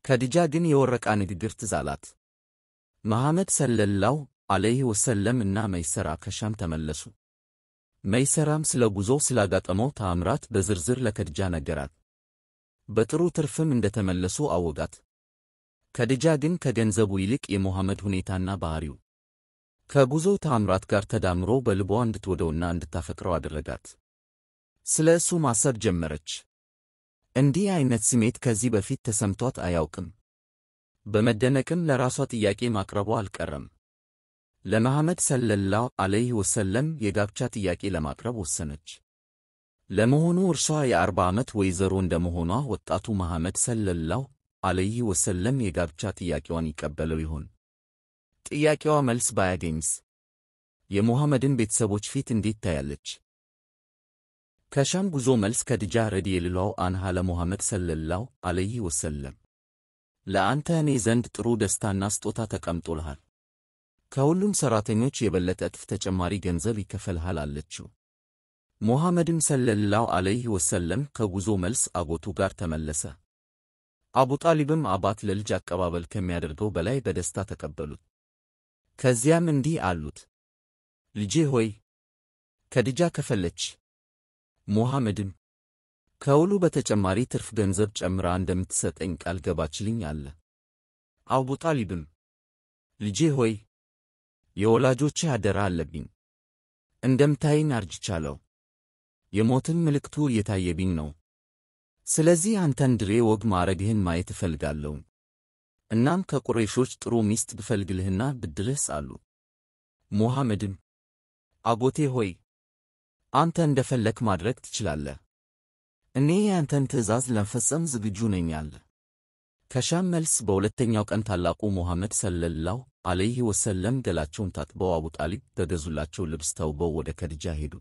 Speaker 1: ከድጃ ግን የወረቃ ንግግር ትዝ አላት። መሐመድ ሰለላሁ አለይህ ወሰለም እና መይሰራ ከሻም ተመለሱ። መይሰራም ስለ ጉዞው ስላጋጠመው ተአምራት በዝርዝር ለከድጃ ነገራት። በጥሩ ትርፍም እንደተመለሱ አወጋት። ከድጃ ግን ከገንዘቡ ይልቅ የሙሐመድ ሁኔታና ባህሪው ከጉዞ ተአምራት ጋር ተዳምሮ በልቧ እንድትወደውና እንድታፈቅረው አደረጋት። ስለ እሱ ማሰብ ጀመረች። እንዲህ አይነት ስሜት ከዚህ በፊት ተሰምቷት አያውቅም። በመደነቅም ለራሷ ጥያቄ ማቅረቧ አልቀረም። ለመሐመድ ሰለላሁ ዐለይሂ ወሰለም የጋብቻ ጥያቄ ለማቅረብ ወሰነች። ለመሆኑ እርሷ የአርባ ዓመት ወይዘሮ እንደመሆኗ ወጣቱ መሐመድ ሰለላሁ አለይሂ ወሰለም የጋብቻ ጥያቄዋን ይቀበለው ይሆን? ጥያቄዋ መልስ ባያገኝስ? የሙሐመድን ቤተሰቦች ፊት እንዴት ታያለች? ከሻም ጉዞ መልስ ከድጃ ረዲየላሁ አንሃ ለሙሐመድ ሰለላሁ አለይሂ ወሰለም ለአንተ እኔ ዘንድ ጥሩ ደስታና ስጦታ ተቀምጦልሃል፣ ከሁሉም ሠራተኞች የበለጠ እጥፍ ተጨማሪ ገንዘብ ይከፈልሃል አለችው። ሙሐመድም ሰለላሁ አለይሂ ወሰለም ከጉዞ መልስ አጎቱ ጋር ተመለሰ። አቡ ጣሊብም አባት ለልጅ አቀባበል ከሚያደርገው በላይ በደስታ ተቀበሉት። ከዚያም እንዲህ አሉት፣ ልጄ ሆይ ከድጃ ከፈለች ሙሐመድም ከውሉ በተጨማሪ ትርፍ ገንዘብ ጨምራ እንደምትሰጠኝ ቃል ገባችልኝ አለ። አቡ ጣሊብም ልጄ ሆይ የወላጆችህ አደራ አለብኝ። እንደምታይን አርጅቻለሁ። የሞትን ምልክቱ እየታየብኝ ነው። ስለዚህ አንተን ድሬ ወግ ማረግህን ማየት እፈልጋለሁ። እናም ከቁረይሾች ጥሩ ሚስት ብፈልግልህና ብድልህስ አሉ። ሙሐመድም አጎቴ ሆይ አንተ እንደ ፈለክ ማድረግ ትችላለህ፣ እኔ የአንተን ትእዛዝ ለመፈጸም ዝግጁ ነኝ አለ። ከሻም መልስ በሁለተኛው ቀን ታላቁ ሙሐመድ ሰለላሁ አለይህ ወሰለም ገላቸውን ታጥበው አቡ ጣሊብ በገዙላቸው ልብስ ተውበው ወደ ከድጃ ሄዱ።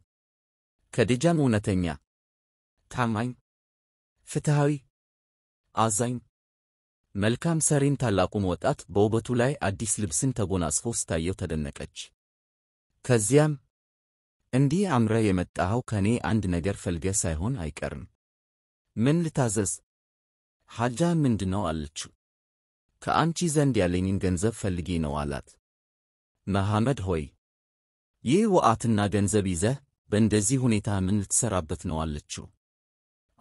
Speaker 1: ከድጃም እውነተኛ ታማኝ ፍትሃዊ አዛኝ መልካም ሰሪን ታላቁን ወጣት በውበቱ ላይ አዲስ ልብስን ተጎናጽፎ ስታየው ተደነቀች። ከዚያም እንዲህ አምረ የመጣኸው ከእኔ አንድ ነገር ፈልገ ሳይሆን አይቀርም። ምን ልታዘዝ? ሐጃ ምንድ ነው አለችው። ከአንቺ ዘንድ ያለኝን ገንዘብ ፈልጌ ነው አላት። መሐመድ ሆይ ይህ ወአትና ገንዘብ ይዘህ በእንደዚህ ሁኔታ ምን ልትሠራበት ነው አለችው።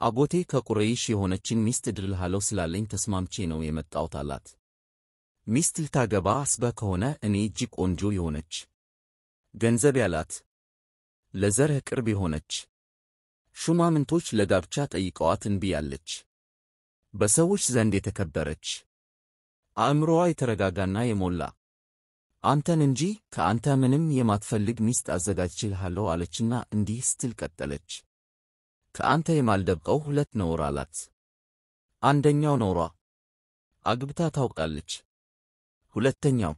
Speaker 1: አጎቴ ከቁረይሽ የሆነችን ሚስት እድልሃለሁ ስላለኝ ተስማምቼ ነው የመጣሁት አላት። ሚስት ልታገባ አስበህ ከሆነ እኔ እጅግ ቆንጆ የሆነች ገንዘብ ያላት ለዘርህ ቅርብ የሆነች ሹማምንቶች ለጋብቻ ጠይቀዋት እንቢ ያለች በሰዎች ዘንድ የተከበረች አእምሮዋ የተረጋጋና የሞላ አንተን እንጂ ከአንተ ምንም የማትፈልግ ሚስት አዘጋጅችልሃለሁ አለችና እንዲህ ስትል ቀጠለች። ከአንተ የማልደብቀው ሁለት ነውር አላት። አንደኛው ነውሯ አግብታ ታውቃለች፣ ሁለተኛው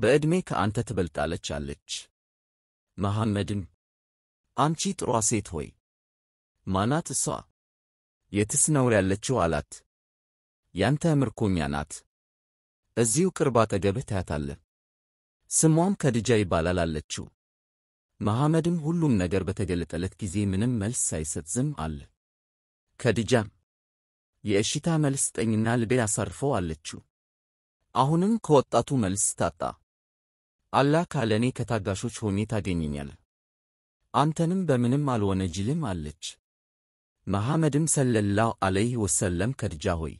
Speaker 1: በዕድሜ ከአንተ ትበልጣለች አለች። መሐመድም አንቺ ጥሯ ሴት ሆይ ማናት እሷ? የትስ ነውር ያለችው አላት። ያንተ ምርኮኛ ናት፣ እዚሁ ቅርብ አጠገብህ ታያታለህ። ስሟም ከድጃ ይባላል አለችው። መሐመድም ሁሉም ነገር በተገለጠለት ጊዜ ምንም መልስ ሳይሰጥ ዝም አለ። ከድጃም የእሽታ መልስ ጠኝና ልቤ አሳርፎ አለችው። አሁንም ከወጣቱ መልስ ታጣ። አላህ ካለኔ ከታጋሾች ሆኔ ታገኘኛል፣ አንተንም በምንም አልወነጅልም አለች። መሐመድም ሰለላሁ ዐለይሂ ወሰለም ከድጃ ሆይ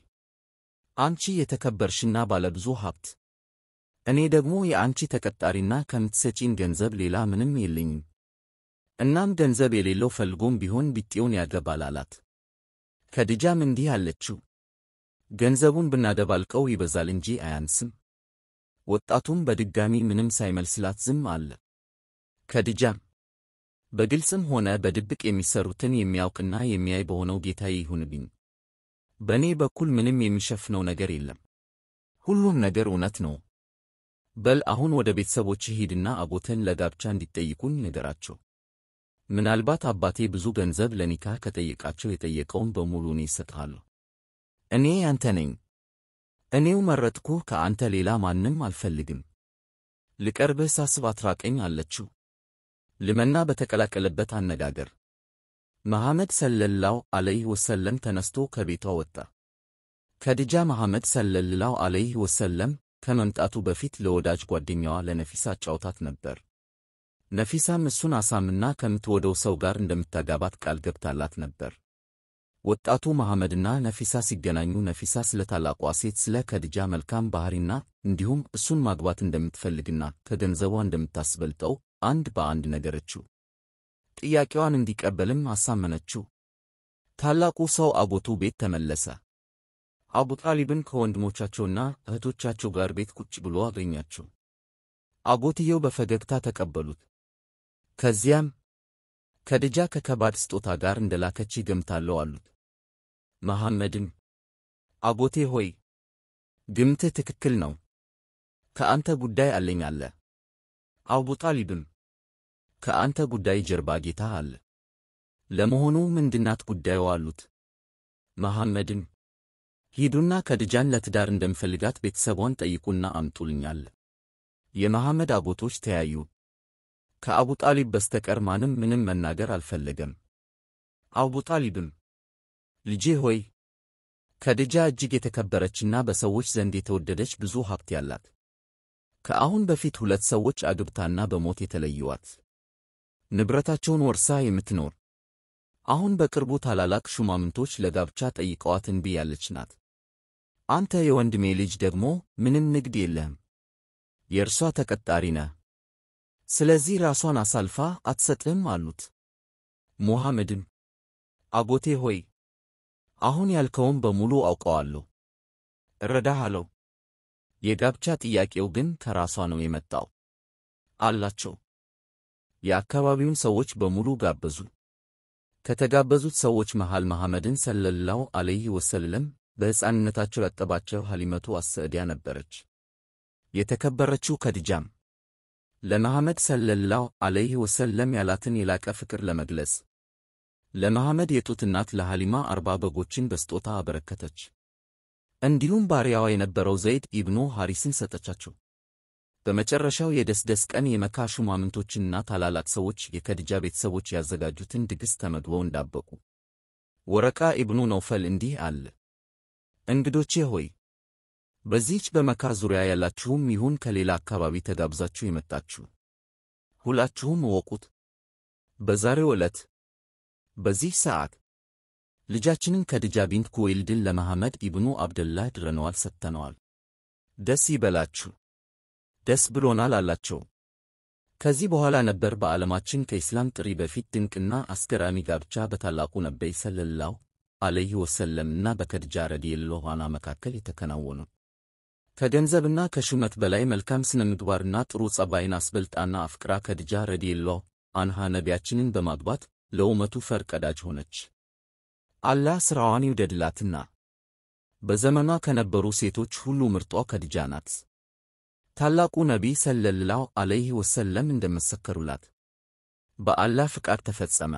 Speaker 1: አንቺ የተከበርሽና ባለብዙ ሀብት እኔ ደግሞ የአንቺ ተቀጣሪና ከምትሰጪን ገንዘብ ሌላ ምንም የለኝም። እናም ገንዘብ የሌለው ፈልጎም ቢሆን ቢጤውን ያገባል አላት። ከድጃም እንዲህ አለችው፣ ገንዘቡን ብናደባልቀው ይበዛል እንጂ አያንስም። ወጣቱም በድጋሚ ምንም ሳይመልስላት ዝም አለ። ከድጃም በግልጽም ሆነ በድብቅ የሚሰሩትን የሚያውቅና የሚያይ በሆነው ጌታ ይሁንብኝ፣ በእኔ በኩል ምንም የሚሸፍነው ነገር የለም፣ ሁሉም ነገር እውነት ነው በል አሁን ወደ ቤተሰቦች ሂድና አጎትህን ለጋብቻ እንዲጠይቁን ንገራቸው። ምናልባት አባቴ ብዙ ገንዘብ ለኒካህ ከጠየቃቸው የጠየቀውን በሙሉ እኔ እሰጥሃለሁ። እኔ ያንተ ነኝ። እኔው መረጥኩህ። ከአንተ ሌላ ማንም አልፈልግም። ልቀርብህ ሳስብ አትራቀኝ አለችው። ልመና በተቀላቀለበት አነጋገር መሐመድ ሰለላው ዐለይሂ ወሰለም ተነስቶ ከቤቷ ወጣ። ከድጃ መሐመድ ሰለላሁ ዐለይሂ ወሰለም ከመምጣቱ በፊት ለወዳጅ ጓደኛዋ ለነፊሳ አጫውታት ነበር። ነፊሳም እሱን አሳምና ከምትወደው ሰው ጋር እንደምታጋባት ቃል ገብታላት ነበር። ወጣቱ መሐመድና ነፊሳ ሲገናኙ ነፊሳ ስለ ታላቋ ሴት ስለ ከድጃ መልካም ባሕሪና እንዲሁም እሱን ማግባት እንደምትፈልግና ከገንዘቧ እንደምታስበልጠው አንድ በአንድ ነገረችው። ጥያቄዋን እንዲቀበልም አሳመነችው። ታላቁ ሰው አጎቱ ቤት ተመለሰ። አቡ ጣሊብን ከወንድሞቻቸውና እህቶቻቸው ጋር ቤት ቁጭ ብሎ አገኛቸው። አጎትየው በፈገግታ ተቀበሉት። ከዚያም ከድጃ ከከባድ ስጦታ ጋር እንደላከች ይገምታለው አሉት። መሐመድም አጎቴ ሆይ ግምትህ ትክክል ነው፣ ከአንተ ጉዳይ አለኝ አለ። አቡ ጣሊብም ከአንተ ጉዳይ ጀርባ ጌታ አለ። ለመሆኑ ምንድናት ጉዳዩ አሉት። መሐመድም ሂዱና ከድጃን ለትዳር እንደምፈልጋት ቤተሰቧን ጠይቁና አምጡልኛል። የመሐመድ አጎቶች ተያዩ። ከአቡጣሊብ በስተቀር ማንም ምንም መናገር አልፈለገም። አቡጣሊብም ልጄ ሆይ ከድጃ እጅግ የተከበረችና በሰዎች ዘንድ የተወደደች ብዙ ሀብት ያላት ከአሁን በፊት ሁለት ሰዎች አግብታና በሞት የተለየዋት። ንብረታቸውን ወርሳ የምትኖር አሁን በቅርቡ ታላላቅ ሹማምንቶች ለጋብቻ ጠይቀዋት እንቢ ያለች ናት። አንተ የወንድሜ ልጅ ደግሞ ምንም ንግድ የለህም፣ የእርሷ ተቀጣሪ ነህ፣ ስለዚህ ራሷን አሳልፋ አትሰጥህም አሉት። ሙሐመድም አጎቴ ሆይ አሁን ያልከውን በሙሉ አውቀዋለሁ፣ እረዳህ አለው። የጋብቻ ጥያቄው ግን ከራሷ ነው የመጣው አላቸው። የአካባቢውን ሰዎች በሙሉ ጋበዙ። ከተጋበዙት ሰዎች መሃል መሐመድን ሰለላሁ ዐለይሂ ወሰለም በሕፃንነታቸው ያጠባቸው ሐሊመቱ አሰዕዲያ ነበረች። የተከበረችው ከድጃም ለመሐመድ ሰለላሁ ዐለይሂ ወሰለም ያላትን የላቀ ፍቅር ለመግለጽ ለመሐመድ የጡት እናት ለሐሊማ አርባ በጎችን በስጦታ አበረከተች። እንዲሁም ባሪያዋ የነበረው ዘይድ ኢብኑ ሐሪስን ሰጠቻቸው። በመጨረሻው የደስደስ ቀን የመካ ሹማምንቶችና ታላላቅ ሰዎች የከድጃ ቤተሰቦች ያዘጋጁትን ድግስ ተመግበው እንዳበቁ ወረቃ ኢብኑ ነውፈል እንዲህ አለ። እንግዶቼ ሆይ በዚህች በመካ ዙሪያ ያላችሁም ይሁን ከሌላ አካባቢ ተጋብዛችሁ የመጣችሁ ሁላችሁም እወቁት፣ በዛሬው ዕለት በዚህ ሰዓት ልጃችንን ከድጃ ቢንት ኩወይልድን ለመሐመድ ኢብኑ አብደላህ ድረነዋል ሰጥተነዋል። ደስ ይበላችሁ፣ ደስ ብሎናል አላቸው። ከዚህ በኋላ ነበር በዓለማችን ከኢስላም ጥሪ በፊት ድንቅና አስገራሚ ጋብቻ በታላቁ ነቢይ ሰለላሁ አለይሂ ወሰለምና በከድጃ ረዲየላሁ ዐንሃ መካከል የተከናወኑ ከገንዘብና ከሹመት በላይ መልካም ስነ ምግባርና ጥሩ ጸባይን አስበልጣና አፍቅራ ከድጃ ረዲየላሁ አንሃ ነቢያችንን በማግባት ለኡመቱ ፈርቀዳጅ ሆነች። አላህ ሥራዋን ይውደድላትና። በዘመኗ ከነበሩ ሴቶች ሁሉ ምርጧ ከድጃ ናት። ታላቁ ነቢይ ሰለላሁ ዐለይሂ ወሰለም እንደመሰከሩላት በአላህ ፍቃድ ተፈጸመ።